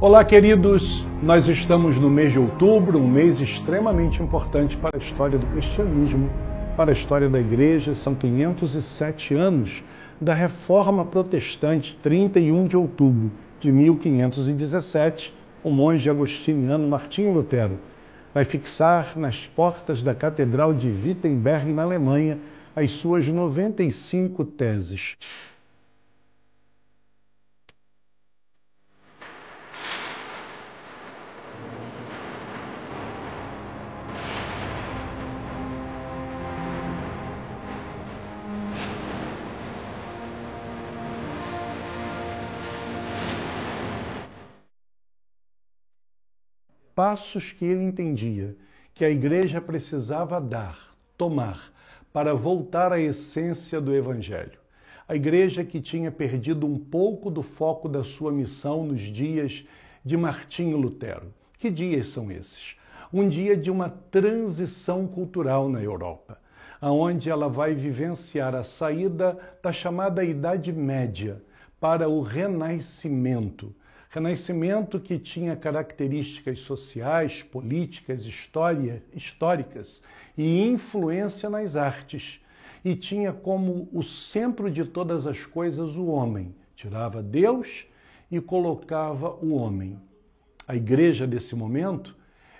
Olá, queridos! Nós estamos no mês de outubro, um mês extremamente importante para a história do cristianismo, para a história da igreja. São 507 anos da Reforma Protestante, 31 de outubro de 1517. O monge agostiniano Martinho Lutero vai fixar nas portas da Catedral de Wittenberg, na Alemanha, as suas 95 teses. passos que ele entendia que a igreja precisava dar, tomar, para voltar à essência do Evangelho. A igreja que tinha perdido um pouco do foco da sua missão nos dias de Martinho Lutero. Que dias são esses? Um dia de uma transição cultural na Europa, aonde ela vai vivenciar a saída da chamada Idade Média para o Renascimento, Renascimento que tinha características sociais, políticas, história, históricas e influência nas artes, e tinha como o centro de todas as coisas o homem. Tirava Deus e colocava o homem. A igreja desse momento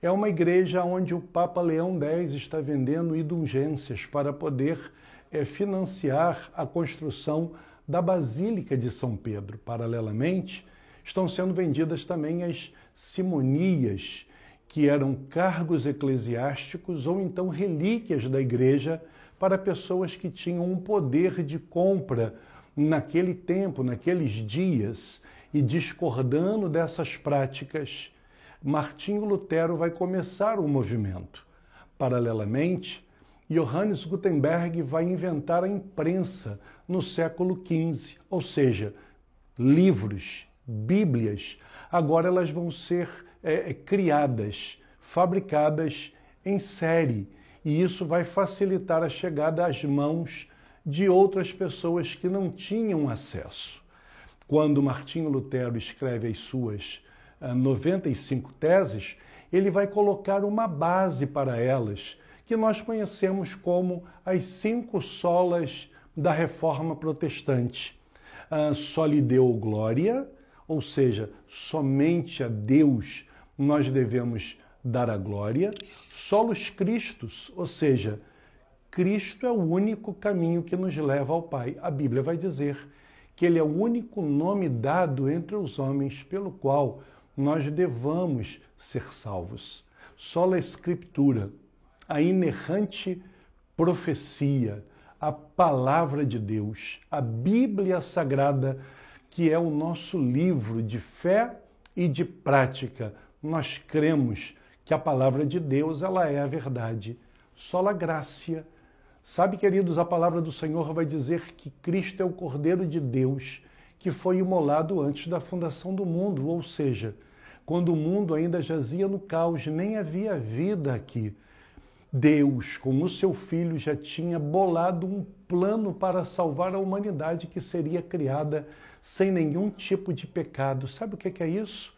é uma igreja onde o Papa Leão X está vendendo indulgências para poder é, financiar a construção da Basílica de São Pedro. Paralelamente, estão sendo vendidas também as simonias, que eram cargos eclesiásticos ou então relíquias da igreja para pessoas que tinham um poder de compra naquele tempo, naqueles dias. E discordando dessas práticas, Martinho Lutero vai começar o movimento. Paralelamente, Johannes Gutenberg vai inventar a imprensa no século XV, ou seja, livros Bíblias, agora elas vão ser é, é, criadas, fabricadas em série. E isso vai facilitar a chegada às mãos de outras pessoas que não tinham acesso. Quando Martinho Lutero escreve as suas 95 ah, teses, ele vai colocar uma base para elas, que nós conhecemos como as cinco solas da reforma protestante. Uh, só lhe deu glória, ou seja, somente a Deus nós devemos dar a glória, solos Cristos, ou seja, Cristo é o único caminho que nos leva ao Pai. A Bíblia vai dizer que ele é o único nome dado entre os homens pelo qual nós devamos ser salvos. Sola Escritura, a inerrante profecia, a palavra de Deus, a Bíblia Sagrada que é o nosso livro de fé e de prática. Nós cremos que a palavra de Deus ela é a verdade. Sola gracia. Sabe, queridos, a palavra do Senhor vai dizer que Cristo é o Cordeiro de Deus que foi imolado antes da fundação do mundo, ou seja, quando o mundo ainda jazia no caos, nem havia vida aqui. Deus, com o seu filho, já tinha bolado um plano para salvar a humanidade que seria criada sem nenhum tipo de pecado. Sabe o que é, é isso?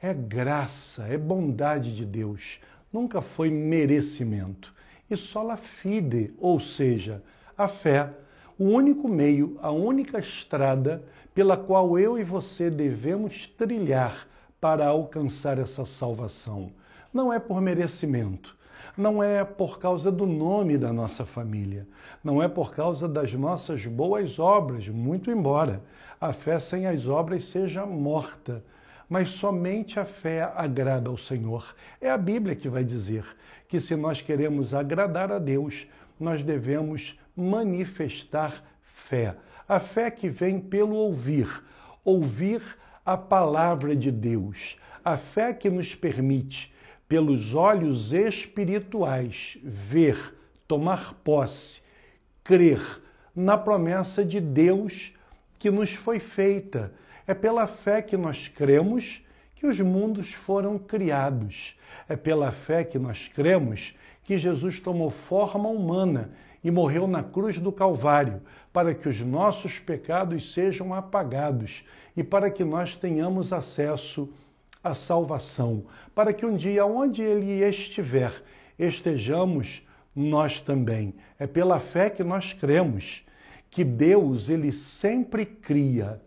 É graça, é bondade de Deus. Nunca foi merecimento. E la fide, ou seja, a fé, o único meio, a única estrada pela qual eu e você devemos trilhar para alcançar essa salvação. Não é por merecimento não é por causa do nome da nossa família, não é por causa das nossas boas obras, muito embora a fé sem as obras seja morta. Mas somente a fé agrada ao Senhor. É a Bíblia que vai dizer que se nós queremos agradar a Deus, nós devemos manifestar fé. A fé que vem pelo ouvir, ouvir a palavra de Deus, a fé que nos permite pelos olhos espirituais, ver, tomar posse, crer na promessa de Deus que nos foi feita. É pela fé que nós cremos que os mundos foram criados. É pela fé que nós cremos que Jesus tomou forma humana e morreu na cruz do Calvário, para que os nossos pecados sejam apagados e para que nós tenhamos acesso a a salvação, para que um dia, onde ele estiver, estejamos nós também. É pela fé que nós cremos que Deus, ele sempre cria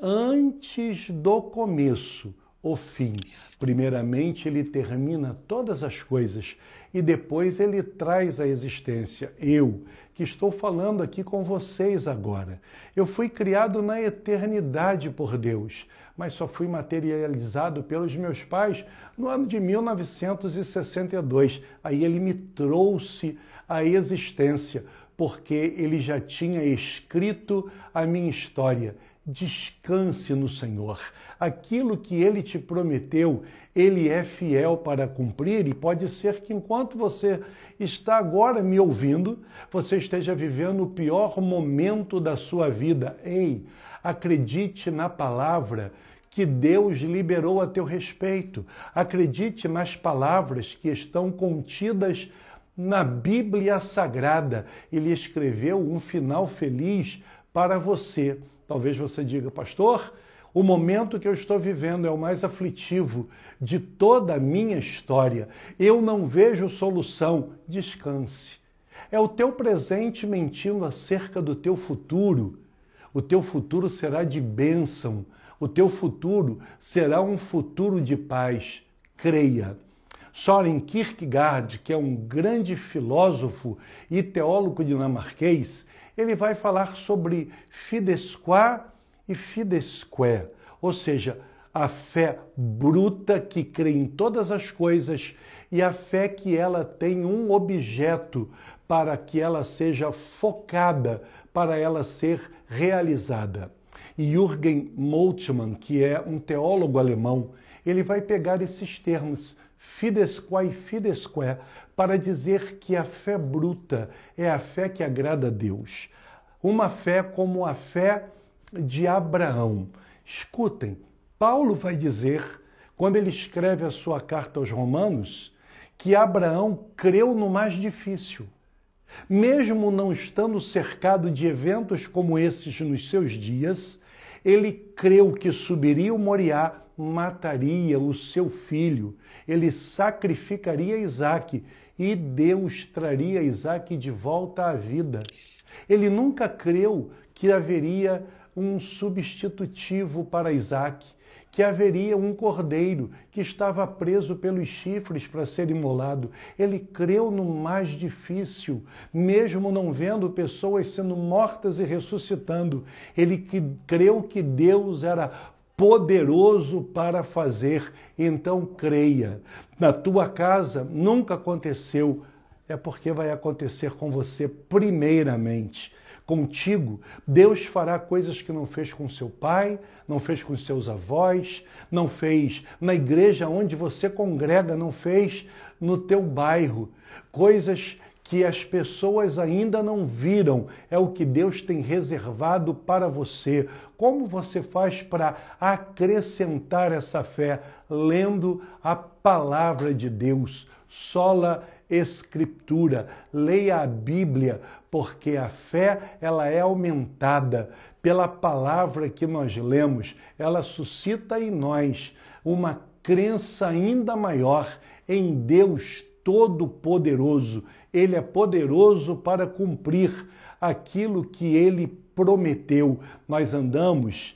antes do começo o fim. Primeiramente, ele termina todas as coisas e depois ele traz a existência eu, que estou falando aqui com vocês agora. Eu fui criado na eternidade por Deus, mas só fui materializado pelos meus pais no ano de 1962. Aí ele me trouxe à existência, porque ele já tinha escrito a minha história Descanse no Senhor. Aquilo que ele te prometeu, ele é fiel para cumprir, e pode ser que enquanto você está agora me ouvindo, você esteja vivendo o pior momento da sua vida. Ei, acredite na palavra que Deus liberou a teu respeito. Acredite nas palavras que estão contidas na Bíblia Sagrada. Ele escreveu um final feliz para você. Talvez você diga, pastor, o momento que eu estou vivendo é o mais aflitivo de toda a minha história. Eu não vejo solução. Descanse. É o teu presente mentindo acerca do teu futuro. O teu futuro será de bênção. O teu futuro será um futuro de paz. Creia. Soren Kierkegaard, que é um grande filósofo e teólogo dinamarquês, ele vai falar sobre fides qua e fides quae, ou seja, a fé bruta que crê em todas as coisas e a fé que ela tem um objeto para que ela seja focada, para ela ser realizada. E Jürgen Moltmann, que é um teólogo alemão, ele vai pegar esses termos Fidesquae Fidesque, para dizer que a fé bruta é a fé que agrada a Deus. Uma fé como a fé de Abraão. Escutem, Paulo vai dizer, quando ele escreve a sua carta aos Romanos, que Abraão creu no mais difícil. Mesmo não estando cercado de eventos como esses nos seus dias, ele creu que subiria o Moriá, mataria o seu filho, ele sacrificaria Isaac e Deus traria Isaac de volta à vida. Ele nunca creu que haveria um substitutivo para Isaac, que haveria um cordeiro que estava preso pelos chifres para ser imolado. Ele creu no mais difícil, mesmo não vendo pessoas sendo mortas e ressuscitando. Ele creu que Deus era poderoso para fazer. Então creia. Na tua casa nunca aconteceu, é porque vai acontecer com você primeiramente contigo, Deus fará coisas que não fez com seu pai, não fez com seus avós, não fez na igreja onde você congrega, não fez no teu bairro. Coisas que as pessoas ainda não viram, é o que Deus tem reservado para você. Como você faz para acrescentar essa fé? Lendo a palavra de Deus, sola Escritura, leia a Bíblia, porque a fé ela é aumentada pela palavra que nós lemos, ela suscita em nós uma crença ainda maior em Deus Todo-Poderoso. Ele é poderoso para cumprir aquilo que ele prometeu. Nós andamos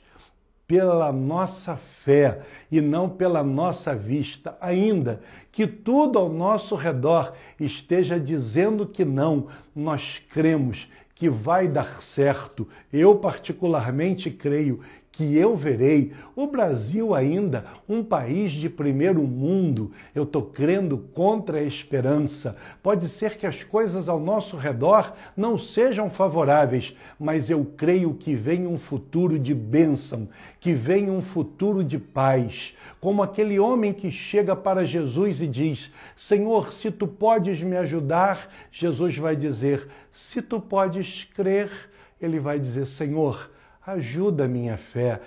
pela nossa fé e não pela nossa vista, ainda que tudo ao nosso redor esteja dizendo que não, nós cremos que vai dar certo. Eu particularmente creio que eu verei. O Brasil ainda, um país de primeiro mundo. Eu estou crendo contra a esperança. Pode ser que as coisas ao nosso redor não sejam favoráveis, mas eu creio que vem um futuro de bênção, que vem um futuro de paz. Como aquele homem que chega para Jesus e diz: Senhor, se tu podes me ajudar, Jesus vai dizer: Se tu podes crer, ele vai dizer: Senhor, ajuda a minha fé.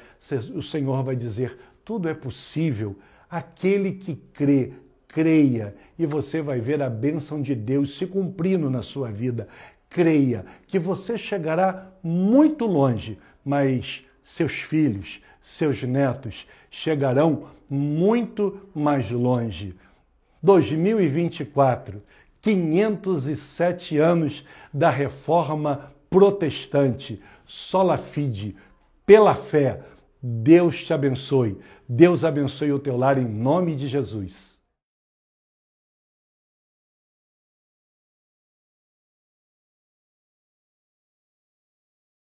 O Senhor vai dizer: tudo é possível. Aquele que crê, creia, e você vai ver a bênção de Deus se cumprindo na sua vida. Creia que você chegará muito longe, mas seus filhos, seus netos chegarão muito mais longe. 2024, 507 anos da reforma protestante, sola fide, pela fé. Deus te abençoe. Deus abençoe o teu lar em nome de Jesus.